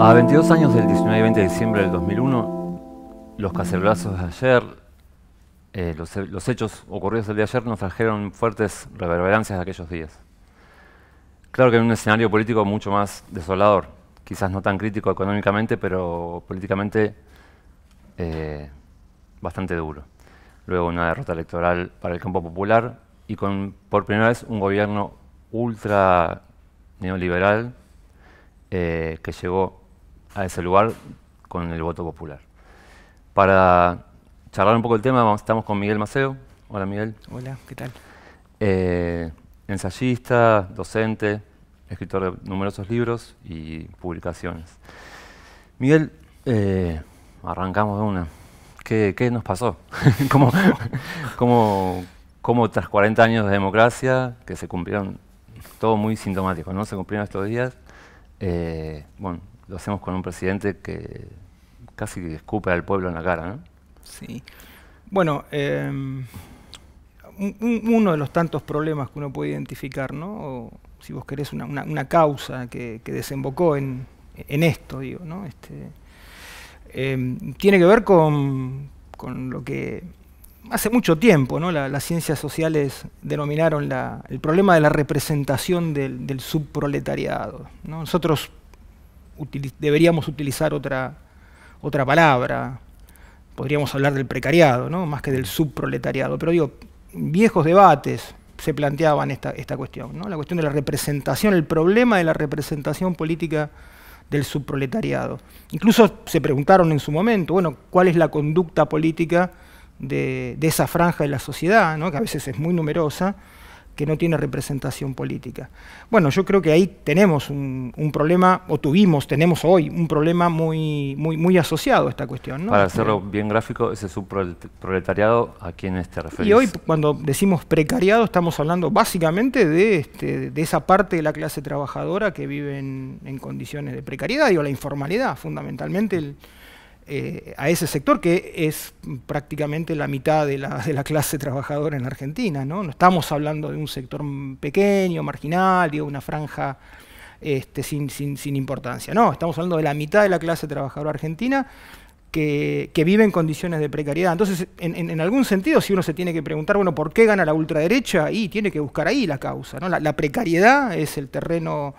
A 22 años del 19 y 20 de diciembre del 2001, los cacerolazos de ayer, eh, los, hechos ocurridos el día de ayer nos trajeron fuertes reverberancias de aquellos días. Claro que en un escenario político mucho más desolador, quizás no tan crítico económicamente, pero políticamente eh, bastante duro. Luego una derrota electoral para el campo popular y con, por primera vez un gobierno ultra neoliberal eh, que llegó a ese lugar con el voto popular. Para charlar un poco el tema, estamos con Miguel Maceo. Hola Miguel. Hola, ¿qué tal? Eh, ensayista, docente, escritor de numerosos libros y publicaciones. Miguel, eh, arrancamos de una. ¿Qué, qué nos pasó? ¿Cómo, cómo, cómo tras 40 años de democracia, que se cumplieron todo muy sintomático, ¿no? Se cumplieron estos días. Eh, bueno, lo hacemos con un presidente que casi escupe al pueblo en la cara. ¿no? Sí. Bueno, em, uno de los tantos problemas que uno puede identificar, ¿no? O, si vos querés, una, causa que, desembocó en, esto, digo, ¿no? Este, em, tiene que ver con, lo que hace mucho tiempo las ciencias sociales denominaron el problema de la representación del, del subproletariado. ¿no? Nosotros deberíamos utilizar otra, otra palabra. Podríamos hablar del precariado, ¿no? más que del subproletariado. Pero digo, viejos debates se planteaban esta, esta cuestión, ¿no? la cuestión de la representación, el problema de la representación política del subproletariado. Incluso se preguntaron en su momento, bueno, ¿cuál es la conducta política de, de esa franja de la sociedad, ¿no? que a veces es muy numerosa, que no tiene representación política. Bueno, yo creo que ahí tenemos un, problema, o tuvimos, tenemos hoy, un problema muy, muy, muy asociado a esta cuestión. Para hacerlo eh, bien gráfico, ese subproletariado, ¿a quienes te referís? Y hoy, cuando decimos precariado, estamos hablando básicamente de, este, de esa parte de la clase trabajadora que vive en, condiciones de precariedad, y o la informalidad, fundamentalmente eh, a ese sector que es prácticamente la mitad de la, clase trabajadora en Argentina. ¿no? estamos hablando de un sector pequeño, marginal, una franja este, sin, importancia. No, estamos hablando de la mitad de la clase trabajadora argentina que, vive en condiciones de precariedad. Entonces, en, algún sentido, si uno se tiene que preguntar, bueno, ¿por qué gana la ultraderecha? Y tiene que buscar ahí la causa. la precariedad es el terreno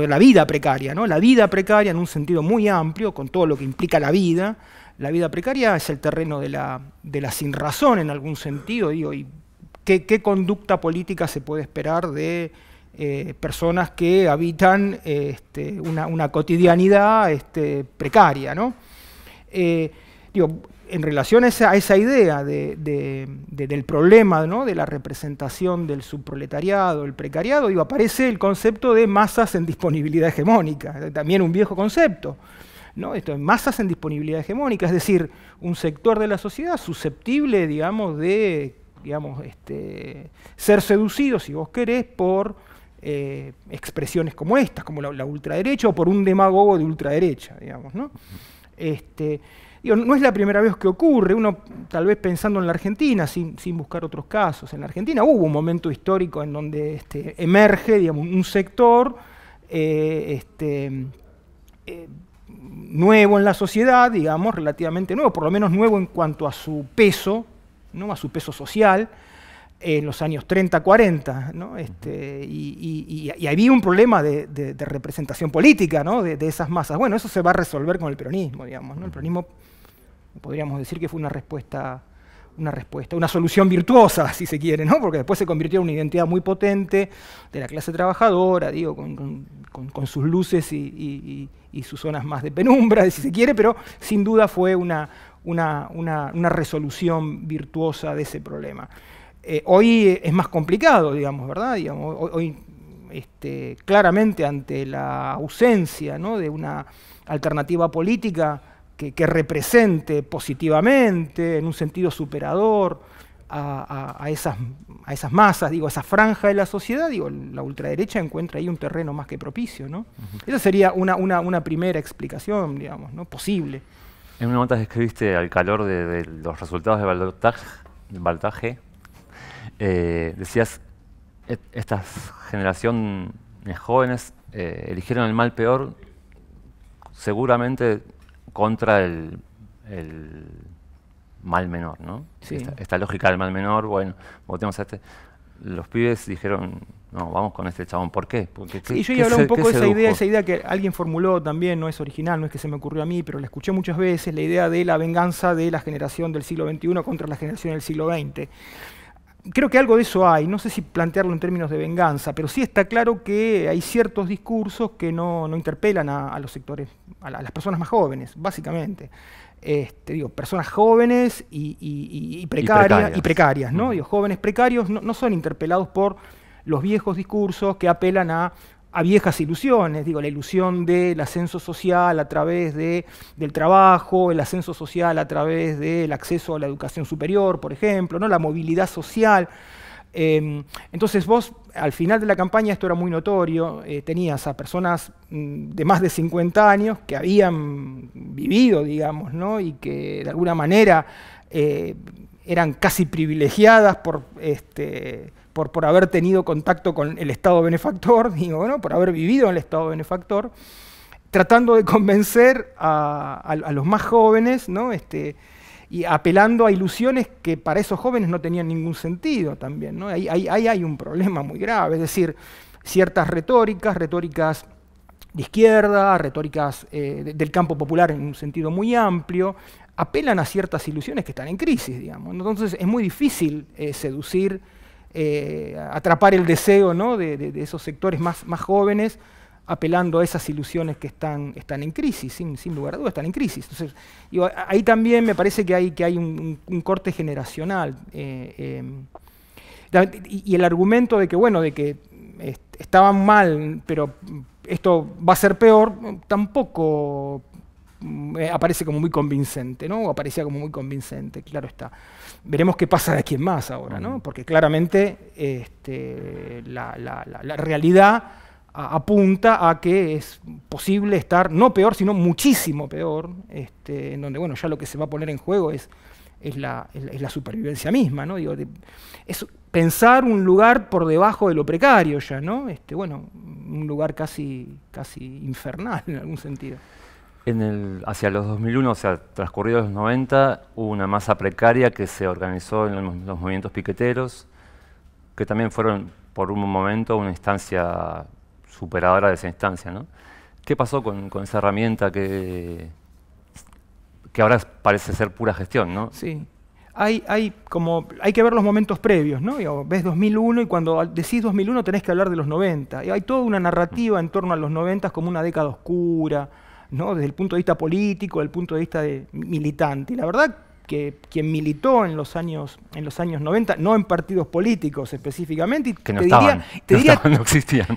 de la vida precaria, ¿no? La vida precaria en un sentido muy amplio, con todo lo que implica la vida. La vida precaria es el terreno de la, de la sinrazón en algún sentido, digo, y qué, conducta política se puede esperar de eh, personas que habitan este, una, cotidianidad este, precaria, ¿no? Eh, digo, en relación a esa, idea del problema de la representación del subproletariado, el precariado, aparece el concepto de masas en disponibilidad hegemónica, eh, también un viejo concepto. ¿no? Esto, masas en disponibilidad hegemónica, es decir, un sector de la sociedad susceptible, digamos, de digamos, este, ser seducido, si vos querés, por eh, expresiones como estas, como la, ultraderecha, o por un demagogo de ultraderecha, digamos, ¿no? Este, no es la primera vez que ocurre, uno tal vez pensando en la Argentina, sin, buscar otros casos. En la Argentina hubo un momento histórico en donde este, emerge digamos, un sector eh, este, eh, nuevo en la sociedad, digamos, relativamente nuevo, por lo menos nuevo en cuanto a su peso, ¿no? a su peso social, en los años 30, 40, este, y, había un problema de, representación política de, esas masas. Bueno, eso se va a resolver con el peronismo, digamos. El peronismo Podríamos decir que fue una respuesta, una respuesta, una solución virtuosa, si se quiere, Porque después se convirtió en una identidad muy potente de la clase trabajadora, digo, con, sus luces y, sus zonas más de penumbra, si se quiere, pero sin duda fue una, resolución virtuosa de ese problema. Eh, hoy es más complicado, digamos, ¿verdad? hoy, este, claramente ante la ausencia de una alternativa política, que, represente positivamente, en un sentido superador, a, esas, a esas masas, digo, a esa franja de la sociedad, digo, la ultraderecha encuentra ahí un terreno más que propicio, ¿no? Esa sería una, una, primera explicación, digamos, ¿no? Posible. En una nota que escribiste al calor de, los resultados de Baltaje, eh, decías, estas esta generación de jóvenes eh, eligieron el mal peor, seguramente contra el, mal menor, ¿no? Esta, lógica del mal menor, bueno, votemos a este. Los pibes dijeron, no, vamos con este chabón, ¿por qué? Porque, y yo iba a un poco de esa idea, esa idea que alguien formuló también, no es original, no es que se me ocurrió a mí, pero la escuché muchas veces, la idea de la venganza de la generación del siglo XXI contra la generación del siglo XX creo que algo de eso hay, no sé si plantearlo en términos de venganza, pero sí está claro que hay ciertos discursos que no, interpelan a, los sectores, a, las personas más jóvenes, básicamente. Este, digo, personas jóvenes y, precarias, y precarias, ¿no? Digo, jóvenes precarios no, son interpelados por los viejos discursos que apelan a, a viejas ilusiones, digo, la ilusión del ascenso social a través de, del trabajo, el ascenso social a través del acceso a la educación superior, por ejemplo, ¿no? la movilidad social. Em, entonces vos, al final de la campaña, esto era muy notorio, eh, tenías a personas mm, de más de 50 años que habían vivido, digamos, ¿no? y que de alguna manera eh, eran casi privilegiadas por... Este, por, haber tenido contacto con el Estado benefactor, digo, bueno, por haber vivido en el Estado benefactor, tratando de convencer a, los más jóvenes, Este, y apelando a ilusiones que para esos jóvenes no tenían ningún sentido también. Ahí, hay un problema muy grave, es decir, ciertas retóricas, retóricas de izquierda, retóricas eh, del campo popular en un sentido muy amplio, apelan a ciertas ilusiones que están en crisis, digamos. Entonces es muy difícil eh, seducir eh, atrapar el deseo de, esos sectores más, jóvenes, apelando a esas ilusiones que están, están en crisis, sin, lugar a dudas, están en crisis. Entonces, ahí también me parece que hay, que hay un, corte generacional. Eh, eh, y, el argumento de que, bueno, de que estaban mal, pero esto va a ser peor, tampoco eh, aparece como muy convincente, ¿no? O aparecía como muy convincente, claro está. Veremos qué pasa de aquí en más ahora, ¿no? Mm. Porque claramente este, la, realidad apunta a que es posible estar no peor, sino muchísimo peor, este, en donde, bueno, ya lo que se va a poner en juego es, la, supervivencia misma, ¿no? es pensar un lugar por debajo de lo precario ya, ¿no? Este, bueno, un lugar casi, casi infernal en algún sentido hacia los 2001, o sea, transcurridos los 90, hubo una masa precaria que se organizó en los, movimientos piqueteros, que también fueron por un momento una instancia superadora de esa instancia. ¿Qué pasó con, esa herramienta que, que ahora parece ser pura gestión? Sí. Hay, como, hay que ver los momentos previos, ¿no? ves 2001 y cuando decís 2001 tenés que hablar de los 90. Y hay toda una narrativa en torno a los 90 como una década oscura, desde el punto de vista político, desde el punto de vista de militante. Y la verdad que quien militó en los años en los años 90, no en partidos políticos específicamente, que no existían,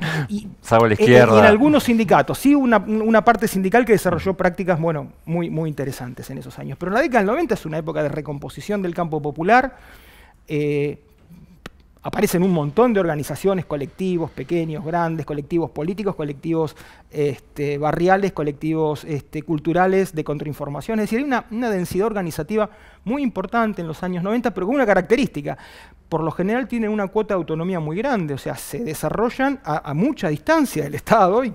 la izquierda. En, algunos sindicatos, sí una, parte sindical que desarrolló prácticas bueno, muy, muy interesantes en esos años. Pero la década del 90 es una época de recomposición del campo popular, eh, aparecen un montón de organizaciones, colectivos pequeños, grandes, colectivos políticos, colectivos este, barriales, colectivos este, culturales de contrainformación. Es decir, hay una, densidad organizativa muy importante en los años 90, pero con una característica. Por lo general tienen una cuota de autonomía muy grande, o sea, se desarrollan a, mucha distancia del Estado y,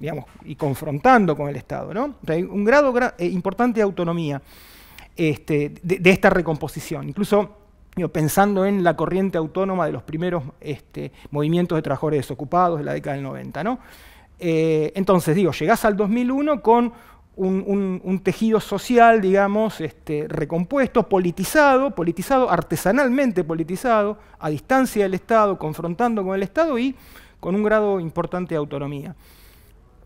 digamos, y confrontando con el Estado. ¿no? hay un grado eh, importante de autonomía este, de esta recomposición. Incluso pensando en la corriente autónoma de los primeros este, movimientos de trabajadores desocupados de la década del 90. Eh, entonces, digo, llegás al 2001 con un, tejido social, digamos, este, recompuesto, politizado, politizado, artesanalmente politizado, a distancia del Estado, confrontando con el Estado y con un grado importante de autonomía.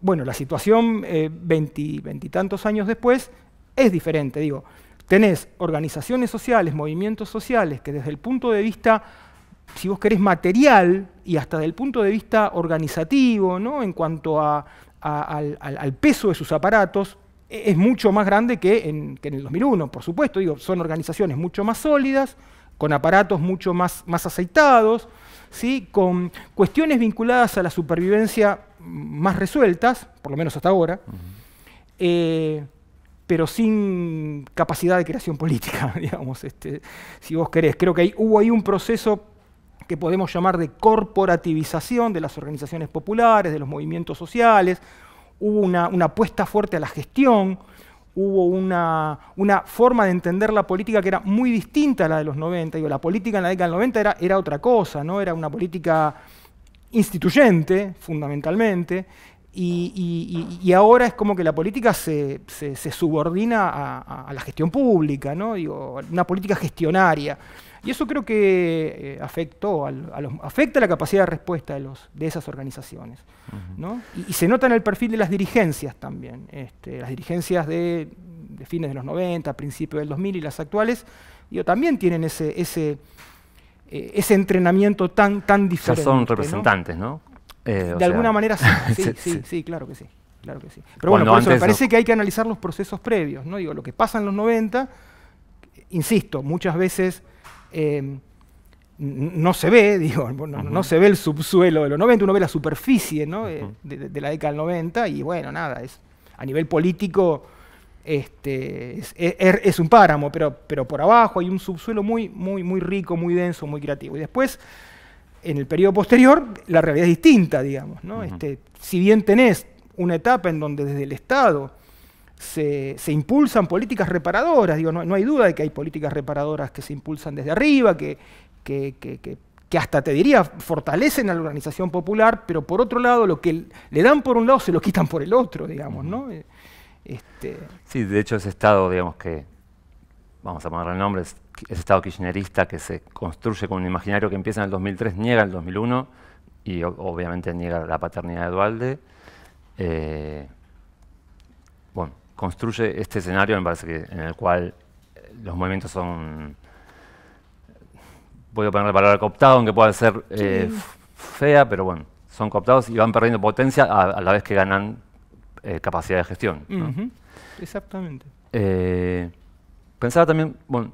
Bueno, la situación eh, veintitantos años después es diferente, digo tenés organizaciones sociales, movimientos sociales, que desde el punto de vista, si vos querés, material y hasta desde el punto de vista organizativo, ¿no? en cuanto al, peso de sus aparatos, e, es mucho más grande que en, el 2001, por supuesto. Digo, son organizaciones mucho más sólidas, con aparatos mucho más, más aceitados, ¿sí? con cuestiones vinculadas a la supervivencia más resueltas, por lo menos hasta ahora pero sin capacidad de creación política, digamos, este, si vos querés. Creo que ahí, hubo ahí un proceso que podemos llamar de corporativización de las organizaciones populares, de los movimientos sociales, hubo una, apuesta fuerte a la gestión, hubo una, forma de entender la política que era muy distinta a la de los 90. la política en la década del 90 era, era otra cosa, ¿no? era una política instituyente, fundamentalmente, y, ahora es como que la política se, subordina a, la gestión pública, ¿no? Digo, una política gestionaria. Y eso creo que eh, afectó a, afecta la capacidad de respuesta de, los, de esas organizaciones. ¿no? y, se nota en el perfil de las dirigencias también. Este, las dirigencias de, fines de los 90, principios del 2000 y las actuales, también tienen ese, ese, eh, entrenamiento tan, tan diferente. Ya son representantes, ¿no? Eh, de alguna manera sí, sí, sí, claro que sí. Claro que sí. Pero bueno, me parece que hay que analizar los procesos previos, ¿no? Digo, lo que pasa en los 90, insisto, muchas veces eh, no se ve, digo, no, se ve el subsuelo de los 90, uno ve la superficie eh, de, la década del 90 y bueno, nada, es, a nivel político este, er, es, un páramo, pero, pero por abajo hay un subsuelo muy, muy, muy rico, muy denso, muy creativo. Y después en el periodo posterior la realidad es distinta, digamos. este, si bien tenés una etapa en donde desde el Estado se, impulsan políticas reparadoras, digo, no, hay duda de que hay políticas reparadoras que se impulsan desde arriba, que, que, hasta te diría fortalecen a la organización popular, pero por otro lado lo que le dan por un lado se lo quitan por el otro, digamos, ¿no? Eh, este sí, de hecho ese Estado, digamos que, vamos a ponerle el nombre, ese Estado kirchnerista que se construye con un imaginario que empieza en el 2003, niega el 2001 y obviamente niega la paternidad de Dualde. Eh, bueno, construye este escenario, me parece que en el cual eh, los movimientos son, voy a poner la palabra cooptado, aunque pueda ser eh, fea, pero bueno, son cooptados y van perdiendo potencia a, la vez que ganan capacidad de gestión. Exactamente. pensaba también, bueno,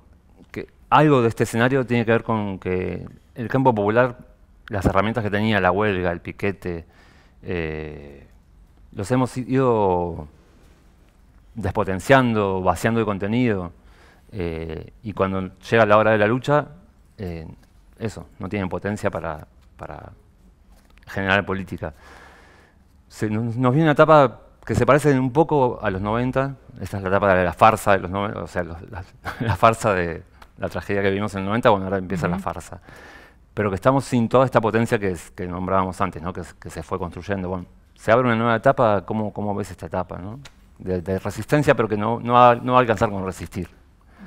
algo de este escenario tiene que ver con que el campo popular, las herramientas que tenía, la huelga, el piquete, eh, los hemos ido despotenciando, vaciando de contenido. Eh, y cuando llega la hora de la lucha, eh, eso, no tienen potencia para, generar política. nos, viene una etapa que se parece un poco a los 90, esta es la etapa de la farsa, de los 90, o sea, la farsa de, la tragedia que vimos en el 90, bueno, ahora empieza la farsa. Pero que estamos sin toda esta potencia que, nombrábamos antes, ¿no? que, se fue construyendo. Bueno, se abre una nueva etapa, ¿cómo, ves esta etapa? ¿no? De, resistencia, pero que no, no, va, a alcanzar con resistir.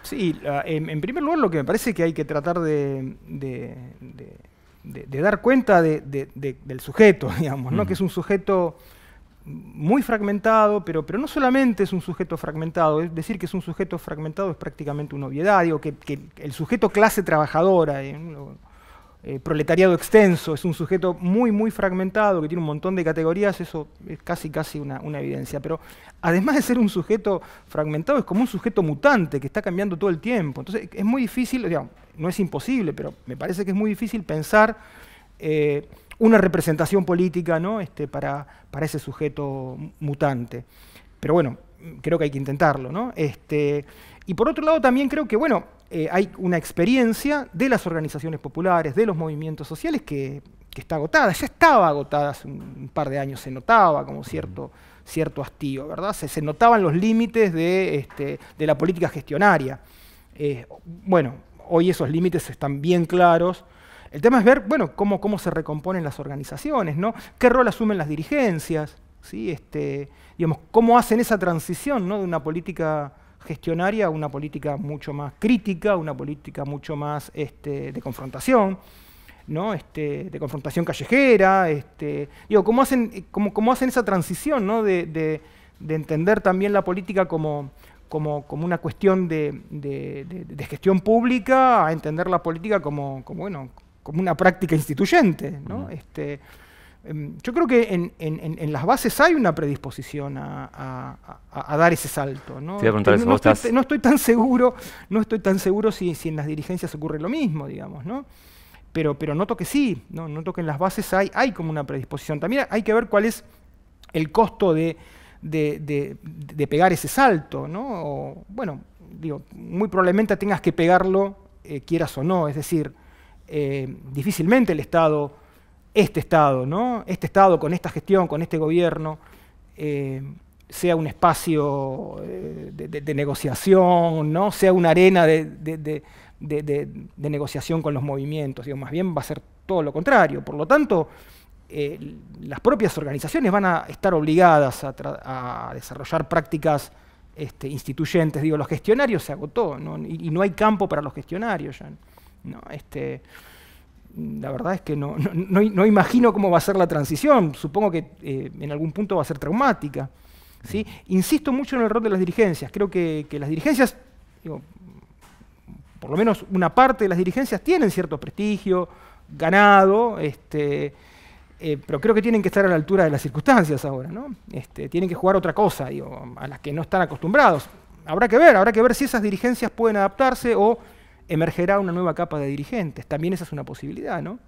Sí, en, primer lugar lo que me parece que hay que tratar de, dar cuenta del sujeto, digamos, ¿no? Que es un sujeto muy fragmentado, pero, pero no solamente es un sujeto fragmentado, es decir que es un sujeto fragmentado es prácticamente una obviedad, digo que, el sujeto clase trabajadora, en eh, eh, proletariado extenso, es un sujeto muy, muy fragmentado, que tiene un montón de categorías, eso es casi, casi una, evidencia. Pero además de ser un sujeto fragmentado, es como un sujeto mutante que está cambiando todo el tiempo. Entonces es muy difícil, no es imposible, pero me parece que es muy difícil pensar... Eh, una representación política ¿no? este, para, para ese sujeto mutante. Pero bueno, creo que hay que intentarlo. ¿no? Este, y por otro lado también creo que bueno, eh, hay una experiencia de las organizaciones populares, de los movimientos sociales que, está agotada. Ya estaba agotada hace un, par de años, se notaba como cierto, cierto hastío, ¿verdad? Se, se notaban los límites de, este, la política gestionaria. Eh, bueno, hoy esos límites están bien claros. El tema es ver, bueno, cómo, cómo se recomponen las organizaciones, ¿no? ¿Qué rol asumen las dirigencias? ¿sí? Este, digamos, ¿Cómo hacen esa transición de una política gestionaria a una política mucho más crítica, una política mucho más este, de confrontación? ¿no? Este, de confrontación callejera, este, digo, ¿cómo hacen, cómo, cómo hacen esa transición de, entender también la política como, como, como una cuestión de, gestión pública a entender la política como, como bueno, como una práctica instituyente. ¿no? este, em, yo creo que en, las bases hay una predisposición a, dar ese salto. Este, ¿no? estoy, tan seguro, no estoy tan seguro si, si, en las dirigencias ocurre lo mismo, digamos, ¿no? Pero, pero noto que sí, ¿no? noto que en las bases hay, hay como una predisposición. También hay que ver cuál es el costo de, pegar ese salto, ¿no? bueno, digo, muy probablemente tengas que pegarlo, eh, quieras o no, es decir, eh, difícilmente el Estado, este Estado, ¿no? Este Estado con esta gestión, con este gobierno, eh, sea un espacio eh, de, negociación, ¿no? sea una arena de, negociación con los movimientos, digo, más bien va a ser todo lo contrario. Por lo tanto, las propias organizaciones van a estar obligadas a, desarrollar prácticas este, instituyentes. Digo, los gestionarios se agotó Y, no hay campo para los gestionarios ya. No, este, la verdad es que no, imagino cómo va a ser la transición. Supongo que eh, en algún punto va a ser traumática. ¿sí? Insisto mucho en el rol de las dirigencias. Creo que, las dirigencias, por lo menos una parte de las dirigencias, tienen cierto prestigio, ganado, este, eh, pero creo que tienen que estar a la altura de las circunstancias ahora. ¿no? Este, tienen que jugar otra cosa, a las que no están acostumbrados. Habrá que ver, habrá que ver si esas dirigencias pueden adaptarse o emergerá una nueva capa de dirigentes. También esa es una posibilidad, ¿no?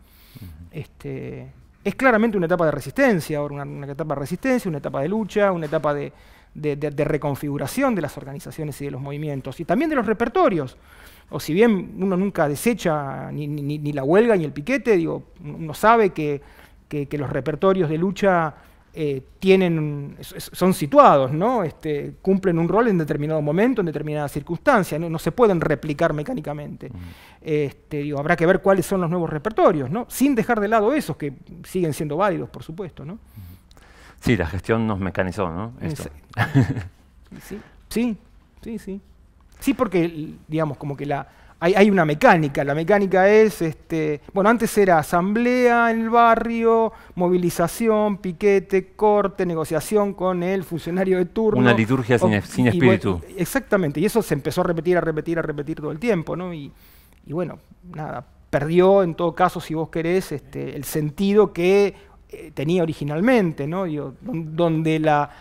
este, es claramente una etapa de resistencia, una, etapa de resistencia, una etapa de lucha, una etapa de, reconfiguración de las organizaciones y de los movimientos, y también de los repertorios. O si bien uno nunca desecha ni, la huelga ni el piquete, digo, uno sabe que los repertorios de lucha eh, tienen, son situados, ¿no? Este, cumplen un rol en determinado momento, en determinada circunstancia, no, se pueden replicar mecánicamente. Este, digo, habrá que ver cuáles son los nuevos repertorios, ¿no? sin dejar de lado esos que siguen siendo válidos, por supuesto. ¿no? Sí, la gestión nos mecanizó, ¿no? sí, sí, sí. Sí, porque, digamos, como que la, hay, una mecánica. La mecánica es, este, bueno, antes era asamblea en el barrio, movilización, piquete, corte, negociación con el funcionario de turno. Una liturgia sin, espíritu. exactamente, y eso se empezó a repetir, a repetir, a repetir todo el tiempo, ¿no? Y, bueno, nada, perdió en todo caso, si vos querés, este, el sentido que eh, tenía originalmente, ¿no? donde la,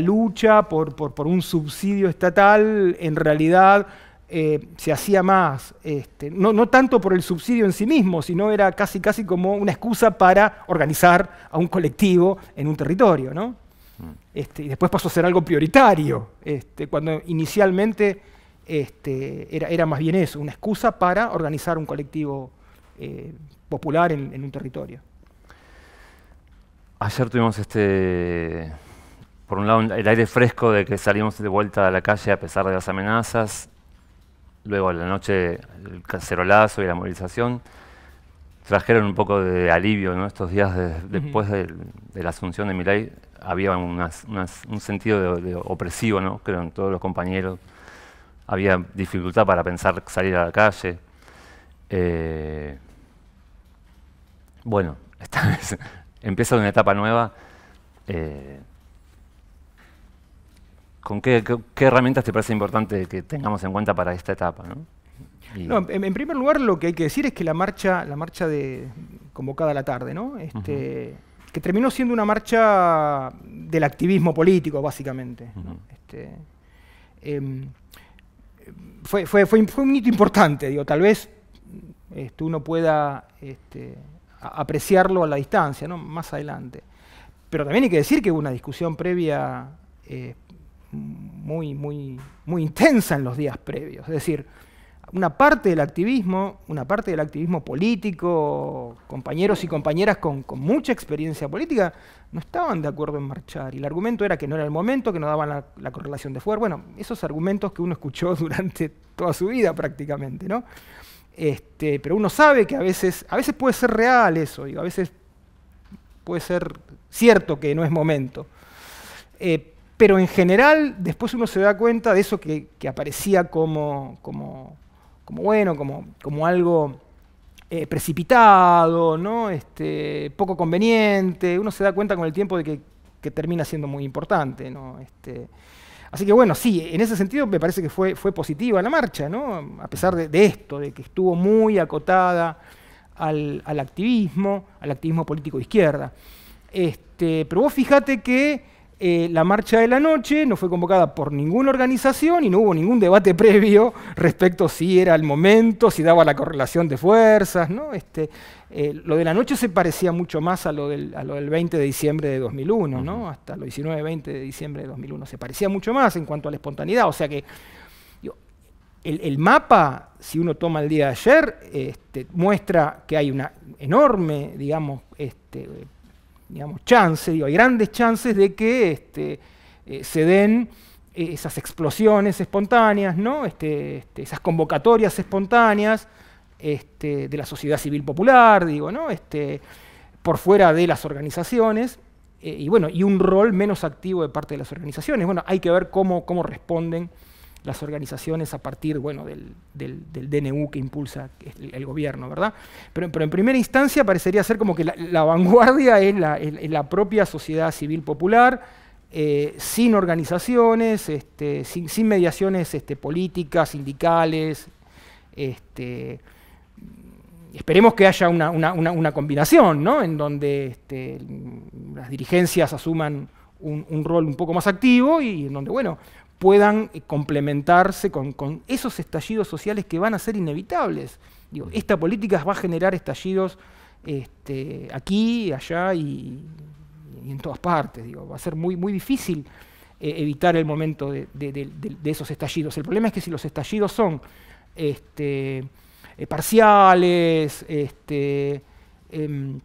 lucha por, por un subsidio estatal en realidad eh, se hacía más, este, no, tanto por el subsidio en sí mismo, sino era casi, casi como una excusa para organizar a un colectivo en un territorio. ¿no? Mm. Este, y después pasó a ser algo prioritario, este, cuando inicialmente era, más bien eso, una excusa para organizar un colectivo eh, popular en, en un territorio. Ayer tuvimos este, por un lado, el aire fresco de que salimos de vuelta a la calle a pesar de las amenazas, Luego la noche el cacerolazo y la movilización trajeron un poco de alivio, en Estos días después de, la asunción de Milay había un sentido de, opresivo, ¿no? Creo en todos los compañeros. Había dificultad para pensar salir a la calle. Eh, bueno, esta empieza una etapa nueva. Eh, ¿Con qué, herramientas te parece importante que tengamos en cuenta para esta etapa? ¿no? en, primer lugar, lo que hay que decir es que la marcha, la marcha de, convocada a la tarde, este, que terminó siendo una marcha del activismo político, básicamente. Este, em, fue, un hito importante, digo, tal vez este, uno pueda apreciarlo a la distancia, ¿no? más adelante. Pero también hay que decir que hubo una discusión previa eh, muy, muy, muy intensa en los días previos. Es decir, una parte del activismo, una parte del activismo político, compañeros y compañeras con, mucha experiencia política, no estaban de acuerdo en marchar. Y el argumento era que no era el momento, que no daban la, correlación de fuerza. Bueno, esos argumentos que uno escuchó durante toda su vida prácticamente, ¿no? Este, pero uno sabe que a veces, a veces puede ser real eso, digo, a veces puede ser cierto que no es momento. Eh, pero en general, después uno se da cuenta de eso que, aparecía como, como, bueno, como, como algo eh, precipitado, ¿no? este, poco conveniente. Uno se da cuenta con el tiempo de que, termina siendo muy importante. Este, así que bueno, sí, en ese sentido me parece que fue, fue positiva la marcha, A pesar de, esto, de que estuvo muy acotada al, activismo, al activismo político de izquierda. Este, pero vos fíjate que eh, la marcha de la noche no fue convocada por ninguna organización y no hubo ningún debate previo respecto si era el momento, si daba la correlación de fuerzas. ¿no? Este, eh, lo de la noche se parecía mucho más a lo del, 20 de diciembre de 2001, hasta lo 19-20 de diciembre de 2001. Se parecía mucho más en cuanto a la espontaneidad. O sea que el, mapa, si uno toma el día de ayer, este, muestra que hay una enorme, digamos, este, chance, digo, hay grandes chances de que este, eh, se den eh, esas explosiones espontáneas, este, este, esas convocatorias espontáneas de la sociedad civil popular, digo, por fuera de las organizaciones, eh, y bueno, y un rol menos activo de parte de las organizaciones. Bueno, hay que ver cómo, cómo responden las organizaciones a partir bueno, del, DNU que impulsa el, gobierno, ¿verdad? Pero, en primera instancia parecería ser como que la, vanguardia es la, propia sociedad civil popular, eh, sin organizaciones, este, sin, sin, mediaciones este, políticas, sindicales, este, esperemos que haya una, combinación, ¿no? En donde este, las dirigencias asuman un, un, rol un poco más activo y en donde, bueno, puedan eh, complementarse con, esos estallidos sociales que van a ser inevitables. esta política va a generar estallidos este, aquí, allá y, en todas partes. va a ser muy, difícil eh, evitar el momento de, esos estallidos. El problema es que si los estallidos son este, eh, parciales, este, em,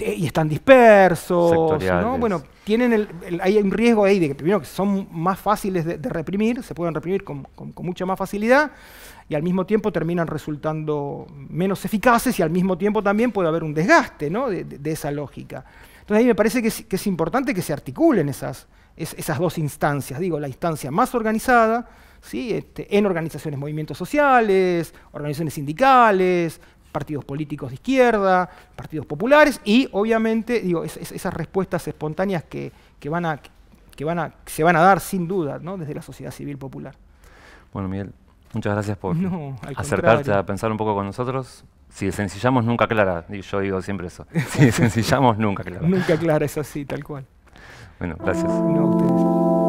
eh, y están dispersos, bueno, tienen hay un riesgo ahí de que primero que son más fáciles de, reprimir, se pueden reprimir con, mucha más facilidad y al mismo tiempo terminan resultando menos eficaces y al mismo tiempo también puede haber un desgaste de, esa lógica. Entonces ahí me parece que es, importante que se articulen esas, esas dos instancias, digo, la instancia más organizada, ¿sí? Este, en organizaciones, movimientos sociales, organizaciones sindicales, partidos políticos de izquierda, partidos populares y obviamente esas respuestas espontáneas que, van a, que, van a, se van a dar sin duda ¿no? desde la sociedad civil popular. Bueno, Miguel, muchas gracias por acercarte a pensar un poco con nosotros. Si sencillamos, nunca clara Yo digo siempre eso. Si sencillamos, nunca clara nunca clara eso sí, tal cual. Bueno, gracias. No,